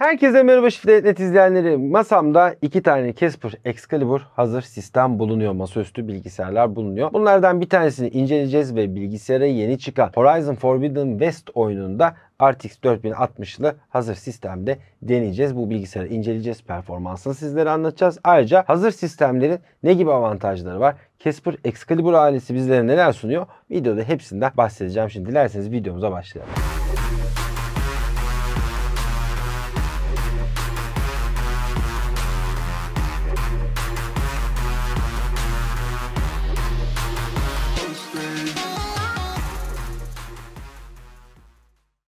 Herkese merhaba Şifretnet izleyenleri. Masamda iki tane Casper Excalibur hazır sistem bulunuyor. Masaüstü bilgisayarlar bulunuyor. Bunlardan bir tanesini inceleyeceğiz ve bilgisayara yeni çıkan Horizon Forbidden West oyununda RTX 4060'lı hazır sistemde deneyeceğiz. Bu bilgisayarı inceleyeceğiz. Performansını sizlere anlatacağız. Ayrıca hazır sistemlerin ne gibi avantajları var? Casper Excalibur ailesi bizlere neler sunuyor? Videoda hepsinden bahsedeceğim. Şimdi dilerseniz videomuza başlayalım.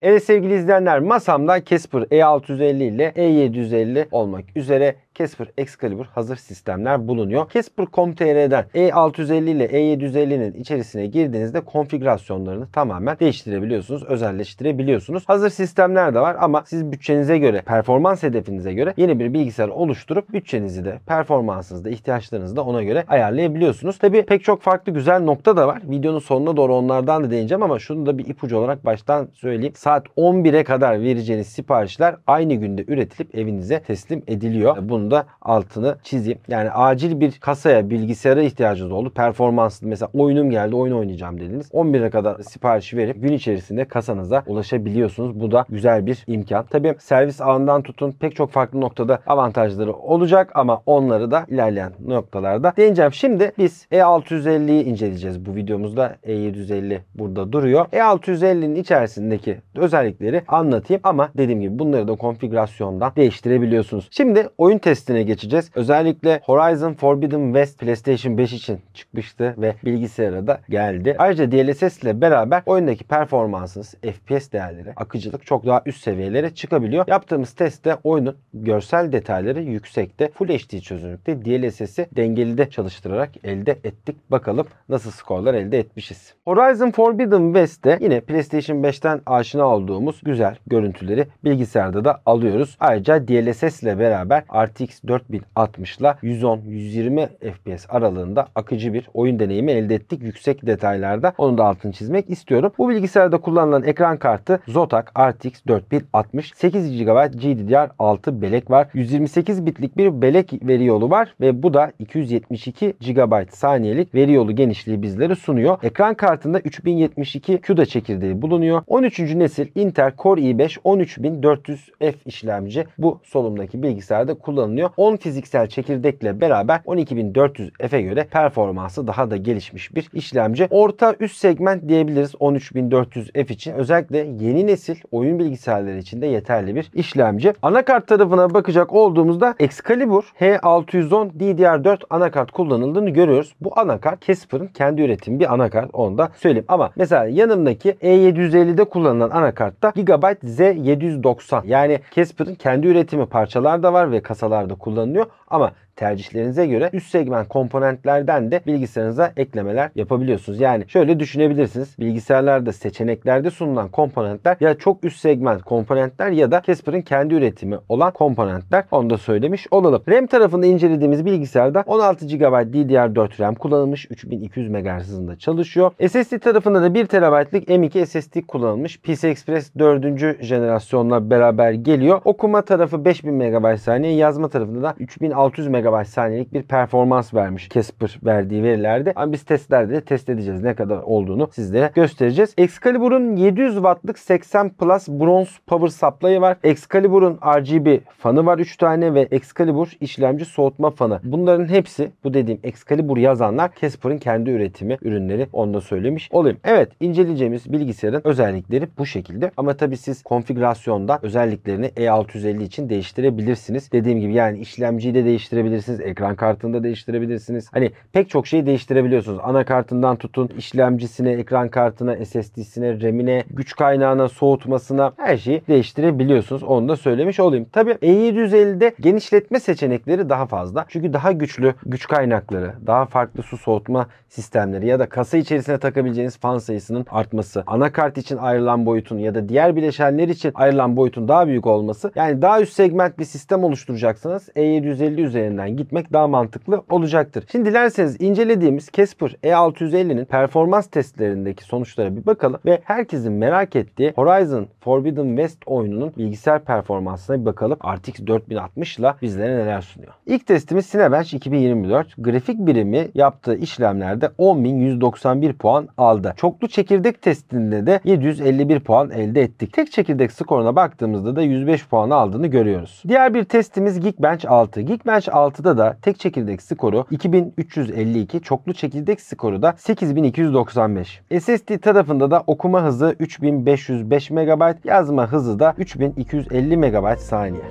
Evet sevgili izleyenler masamda Casper E650 ile E750 olmak üzere Casper Excalibur hazır sistemler bulunuyor. Casper.com.tr'den E650 ile E750'nin içerisine girdiğinizde konfigürasyonlarını tamamen değiştirebiliyorsunuz, özelleştirebiliyorsunuz. Hazır sistemler de var ama siz bütçenize göre, performans hedefinize göre yeni bir bilgisayar oluşturup bütçenizi de, performansınızı da, ihtiyaçlarınızı da ona göre ayarlayabiliyorsunuz. Tabi pek çok farklı güzel nokta da var. Videonun sonuna doğru onlardan da değineceğim ama şunu da bir ipucu olarak baştan söyleyeyim. Sadece saat 11'e kadar vereceğiniz siparişler aynı günde üretilip evinize teslim ediliyor. Bunu da altını çizeyim. Yani acil bir kasaya bilgisayara ihtiyacınız oldu. Performanslı mesela oyunum geldi oyun oynayacağım dediniz. 11'e kadar siparişi verip gün içerisinde kasanıza ulaşabiliyorsunuz. Bu da güzel bir imkan. Tabi servis ağından tutun pek çok farklı noktada avantajları olacak ama onları da ilerleyen noktalarda değineceğim. Şimdi biz E650'yi inceleyeceğiz bu videomuzda. E750 burada duruyor. E650'nin içerisindeki özellikleri anlatayım ama dediğim gibi bunları da konfigürasyondan değiştirebiliyorsunuz. Şimdi oyun testine geçeceğiz. Özellikle Horizon Forbidden West PlayStation 5 için çıkmıştı ve bilgisayara da geldi. Ayrıca DLSS ile beraber oyundaki performansınız, FPS değerleri, akıcılık çok daha üst seviyelere çıkabiliyor. Yaptığımız testte oyunun görsel detayları yüksekte, Full HD çözünürlükte DLSS'i dengeli de çalıştırarak elde ettik. Bakalım nasıl skorlar elde etmişiz. Horizon Forbidden West de yine PlayStation 5'ten aşina olduğumuz güzel görüntüleri bilgisayarda da alıyoruz. Ayrıca DLSS ile beraber RTX 4060 ile 110-120 FPS aralığında akıcı bir oyun deneyimi elde ettik. Yüksek detaylarda onu da altını çizmek istiyorum. Bu bilgisayarda kullanılan ekran kartı Zotac RTX 4060 8 GB GDDR6 bellek var. 128 bitlik bir bellek veri yolu var ve bu da 272 GB saniyelik veri yolu genişliği bizlere sunuyor. Ekran kartında 3072 CUDA çekirdeği bulunuyor. 13. nesil nesil Intel Core i5 13400F işlemci bu solumdaki bilgisayarda kullanılıyor. 10 fiziksel çekirdekle beraber 12400F'e göre performansı daha da gelişmiş bir işlemci. Orta üst segment diyebiliriz 13400F için. Özellikle yeni nesil oyun bilgisayarları için de yeterli bir işlemci. Anakart tarafına bakacak olduğumuzda Excalibur H610 DDR4 anakart kullanıldığını görüyoruz. Bu anakart Casper'ın kendi üretimi bir anakart onu da söyleyeyim. Ama mesela yanımdaki E750'de kullanılan anakart anakartta Gigabyte Z790 yani Casper'ın kendi üretimi parçalar da var ve kasalarda kullanılıyor ama tercihlerinize göre üst segment komponentlerden de bilgisayarınıza eklemeler yapabiliyorsunuz. Yani şöyle düşünebilirsiniz. Bilgisayarlarda seçeneklerde sunulan komponentler ya çok üst segment komponentler ya da Casper'ın kendi üretimi olan komponentler. Onu da söylemiş olalım. RAM tarafında incelediğimiz bilgisayarda 16 GB DDR4 RAM kullanılmış. 3200 MHz hızında çalışıyor. SSD tarafında da 1 TB'lik M2 SSD kullanılmış. PCI Express 4. jenerasyonla beraber geliyor. Okuma tarafı 5000 MB saniye, yazma tarafında da 3600 600 MB saniyelik bir performans vermiş Casper verdiği verilerde. Ama biz testlerde de test edeceğiz ne kadar olduğunu sizlere göstereceğiz. Excalibur'un 700 wattlık 80 Plus Bronze Power Supply'ı var. Excalibur'un RGB fanı var 3 tane ve Excalibur işlemci soğutma fanı. Bunların hepsi bu dediğim Excalibur yazanlar Casper'ın kendi üretimi ürünleri onu da söylemiş olayım. Evet inceleyeceğimiz bilgisayarın özellikleri bu şekilde. Ama tabi siz konfigürasyonda özelliklerini E650 için değiştirebilirsiniz. Dediğim gibi yani işlemciyi de değiştirebilirsiniz. Ekran kartında değiştirebilirsiniz. Hani pek çok şeyi değiştirebiliyorsunuz. Anakartından tutun işlemcisine, ekran kartına, SSD'sine, RAM'ine, güç kaynağına, soğutmasına her şeyi değiştirebiliyorsunuz. Onu da söylemiş olayım. Tabii E750'de genişletme seçenekleri daha fazla. Çünkü daha güçlü güç kaynakları, daha farklı su soğutma sistemleri ya da kasa içerisine takabileceğiniz fan sayısının artması, anakart için ayrılan boyutun ya da diğer bileşenler için ayrılan boyutun daha büyük olması. Yani daha üst segment bir sistem oluşturacaksınız. E750 650 üzerinden gitmek daha mantıklı olacaktır. Şimdi dilerseniz incelediğimiz Casper E650'nin performans testlerindeki sonuçlara bir bakalım ve herkesin merak ettiği Horizon Forbidden West oyununun bilgisayar performansına bir bakalım. RTX 4060 ile bizlere neler sunuyor. İlk testimiz Cinebench 2024. Grafik birimi yaptığı işlemlerde 10.191 puan aldı. Çoklu çekirdek testinde de 751 puan elde ettik. Tek çekirdek skoruna baktığımızda da 105 puan aldığını görüyoruz. Diğer bir testimiz Geekbench 6. Geek Çekirdek 6'da da tek çekirdek skoru 2352, çoklu çekirdek skoru da 8295. SSD tarafında da okuma hızı 3505 MB, yazma hızı da 3250 MB saniye.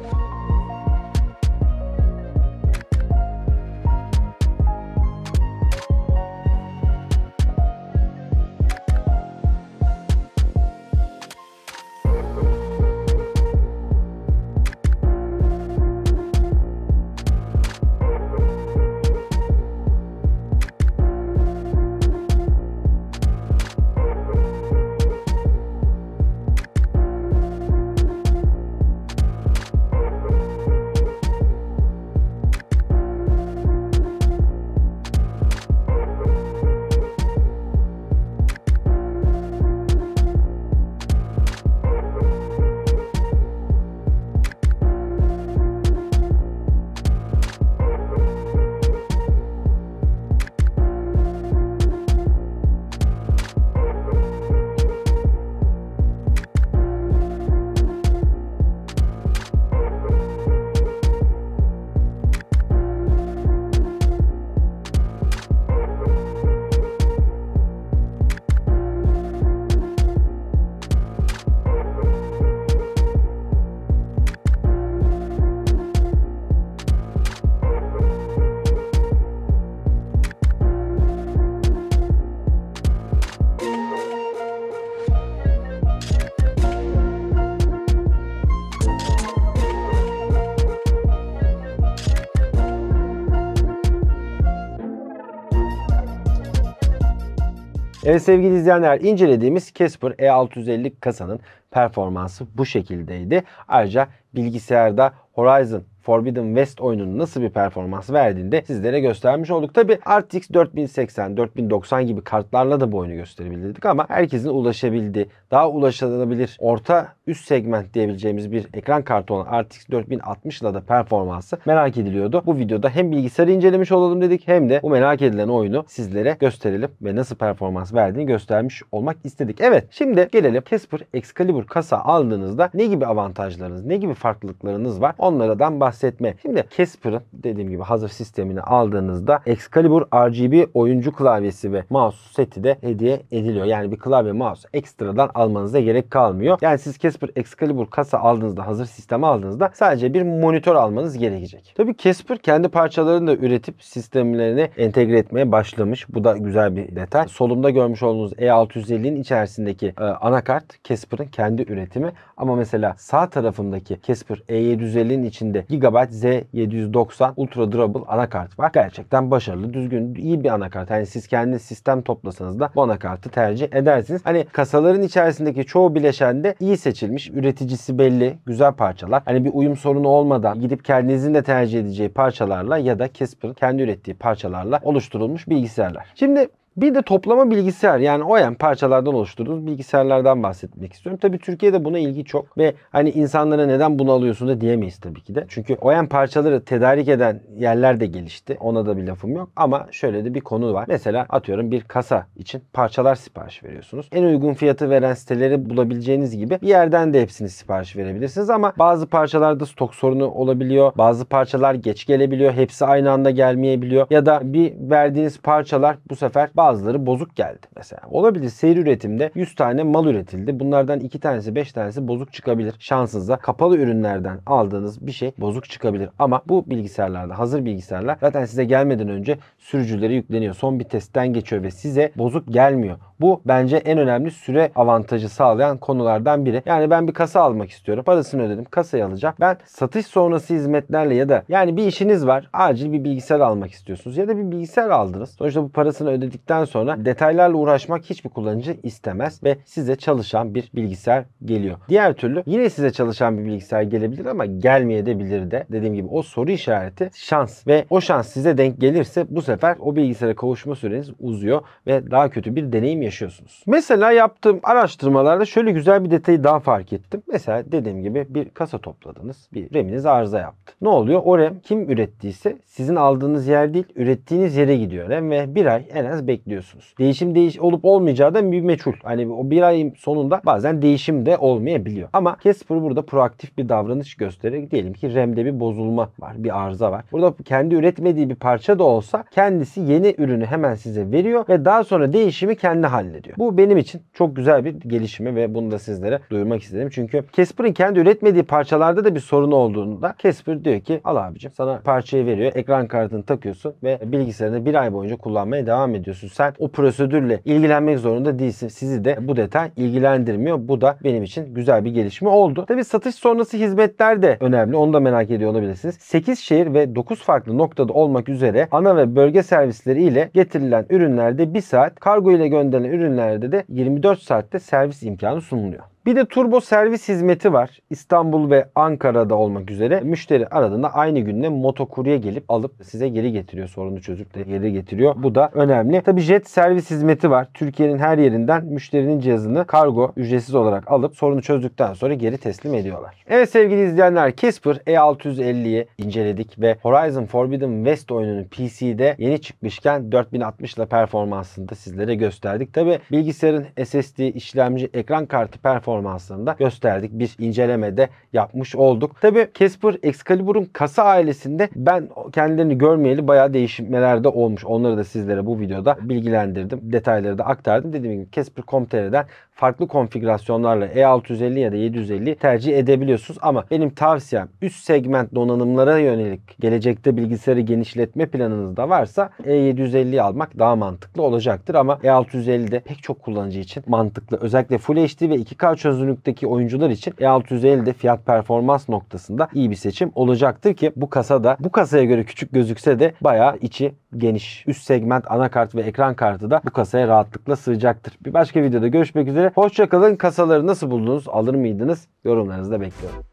Evet sevgili izleyenler incelediğimiz Casper E650 kasanın performansı bu şekildeydi. Ayrıca bilgisayarda Horizon Forbidden West oyununun nasıl bir performans verdiğini de sizlere göstermiş olduk. Tabi RTX 4080, 4090 gibi kartlarla da bu oyunu gösterebildik ama herkesin ulaşabildiği, daha ulaşılabilir orta üst segment diyebileceğimiz bir ekran kartı olan RTX 4060 ile de performansı merak ediliyordu. Bu videoda hem bilgisayarı incelemiş olalım dedik hem de bu merak edilen oyunu sizlere gösterelim ve nasıl performans verdiğini göstermiş olmak istedik. Evet şimdi gelelim Casper Excalibur kasa aldığınızda ne gibi avantajlarınız, ne gibi farklılıklarınız var onlardan bahsedelim bahsetme. Şimdi Casper'ın dediğim gibi hazır sistemini aldığınızda Excalibur RGB oyuncu klavyesi ve mouse seti de hediye ediliyor. Yani bir klavye mouse ekstradan almanıza gerek kalmıyor. Yani siz Casper Excalibur kasa aldığınızda hazır sistemi aldığınızda sadece bir monitör almanız gerekecek. Tabii Casper kendi parçalarını da üretip sistemlerini entegre etmeye başlamış. Bu da güzel bir detay. Solumda görmüş olduğunuz E650'nin içerisindeki e, anakart Casper'ın kendi üretimi. Ama mesela sağ tarafımdaki Casper E750'nin içinde giga Gigabyte Z790 Ultra Durable anakart var. Gerçekten başarılı, düzgün, iyi bir anakart. Yani siz kendi sistem toplasanız da bu anakartı tercih edersiniz. Hani kasaların içerisindeki çoğu bileşen de iyi seçilmiş. Üreticisi belli, güzel parçalar. Hani bir uyum sorunu olmadan gidip kendinizin de tercih edeceği parçalarla ya da Casper'ın kendi ürettiği parçalarla oluşturulmuş bilgisayarlar. Şimdi bir de toplama bilgisayar yani OEM parçalardan oluşturduğunuz bilgisayarlardan bahsetmek istiyorum. Tabii Türkiye'de buna ilgi çok ve hani insanlara neden bunu alıyorsun da diyemeyiz tabii ki de. Çünkü OEM parçaları tedarik eden yerler de gelişti. Ona da bir lafım yok ama şöyle de bir konu var. Mesela atıyorum bir kasa için parçalar sipariş veriyorsunuz. En uygun fiyatı veren siteleri bulabileceğiniz gibi bir yerden de hepsini sipariş verebilirsiniz ama bazı parçalarda stok sorunu olabiliyor. Bazı parçalar geç gelebiliyor. Hepsi aynı anda gelmeyebiliyor ya da bir verdiğiniz parçalar bu sefer bazıları bozuk geldi mesela. Olabilir seri üretimde 100 tane mal üretildi. Bunlardan 2 tanesi 5 tanesi bozuk çıkabilir. Şansınıza kapalı ürünlerden aldığınız bir şey bozuk çıkabilir. Ama bu bilgisayarlarda hazır bilgisayarlar zaten size gelmeden önce sürücüleri yükleniyor. Son bir testten geçiyor ve size bozuk gelmiyor. Bu bence en önemli süre avantajı sağlayan konulardan biri. Yani ben bir kasa almak istiyorum. Parasını ödedim. Kasayı alacağım. Ben satış sonrası hizmetlerle ya da yani bir işiniz var. Acil bir bilgisayar almak istiyorsunuz. Ya da bir bilgisayar aldınız. Sonuçta bu parasını ödedikten girdikten sonra detaylarla uğraşmak hiçbir kullanıcı istemez ve size çalışan bir bilgisayar geliyor. Diğer türlü yine size çalışan bir bilgisayar gelebilir ama gelmeyebilir de. Dediğim gibi o soru işareti şans ve o şans size denk gelirse bu sefer o bilgisayara kavuşma süreniz uzuyor ve daha kötü bir deneyim yaşıyorsunuz. Mesela yaptığım araştırmalarda şöyle güzel bir detayı daha fark ettim. Mesela dediğim gibi bir kasa topladınız. Bir RAM'iniz arıza yaptı. Ne oluyor? O RAM kim ürettiyse sizin aldığınız yer değil ürettiğiniz yere gidiyor RAM ve bir ay en az bekliyor bekliyorsunuz. Değişim değiş olup olmayacağı da bir meçhul. Hani o bir ayın sonunda bazen değişim de olmayabiliyor. Ama Casper burada proaktif bir davranış göstererek diyelim ki RAM'de bir bozulma var, bir arıza var. Burada kendi üretmediği bir parça da olsa kendisi yeni ürünü hemen size veriyor ve daha sonra değişimi kendi hallediyor. Bu benim için çok güzel bir gelişimi ve bunu da sizlere duyurmak istedim. Çünkü Casper'ın kendi üretmediği parçalarda da bir sorunu olduğunda Casper diyor ki al abicim sana parçayı veriyor. Ekran kartını takıyorsun ve bilgisayarını bir ay boyunca kullanmaya devam ediyorsun sen o prosedürle ilgilenmek zorunda değilsin. Sizi de bu detay ilgilendirmiyor. Bu da benim için güzel bir gelişme oldu. Tabii satış sonrası hizmetler de önemli. Onu da merak ediyor olabilirsiniz. 8 şehir ve 9 farklı noktada olmak üzere ana ve bölge servisleri ile getirilen ürünlerde 1 saat, kargo ile gönderilen ürünlerde de 24 saatte servis imkanı sunuluyor. Bir de turbo servis hizmeti var. İstanbul ve Ankara'da olmak üzere. Müşteri aradığında aynı günde motokurye gelip alıp size geri getiriyor. Sorunu çözüp de geri getiriyor. Bu da önemli. Tabi jet servis hizmeti var. Türkiye'nin her yerinden müşterinin cihazını kargo ücretsiz olarak alıp sorunu çözdükten sonra geri teslim ediyorlar. Evet sevgili izleyenler Casper E650'yi inceledik ve Horizon Forbidden West oyununun PC'de yeni çıkmışken 4060 ile performansını da sizlere gösterdik. Tabi bilgisayarın SSD, işlemci, ekran kartı performansı performanslarını da gösterdik. Bir incelemede yapmış olduk. Tabi Casper Excalibur'un kasa ailesinde ben kendilerini görmeyeli bayağı değişimler de olmuş. Onları da sizlere bu videoda bilgilendirdim. Detayları da aktardım. Dediğim gibi Casper.com.tr'den farklı konfigürasyonlarla E650 ya da 750 tercih edebiliyorsunuz. Ama benim tavsiyem üst segment donanımlara yönelik gelecekte bilgisayarı genişletme planınız da varsa E750'yi almak daha mantıklı olacaktır. Ama E650 de pek çok kullanıcı için mantıklı. Özellikle Full HD ve 2K çözünürlükteki oyuncular için E650 de fiyat performans noktasında iyi bir seçim olacaktır ki bu kasa da bu kasaya göre küçük gözükse de bayağı içi geniş. Üst segment anakart ve ekran kartı da bu kasaya rahatlıkla sığacaktır. Bir başka videoda görüşmek üzere. Hoşçakalın. Kasaları nasıl buldunuz? Alır mıydınız? Yorumlarınızı da bekliyorum.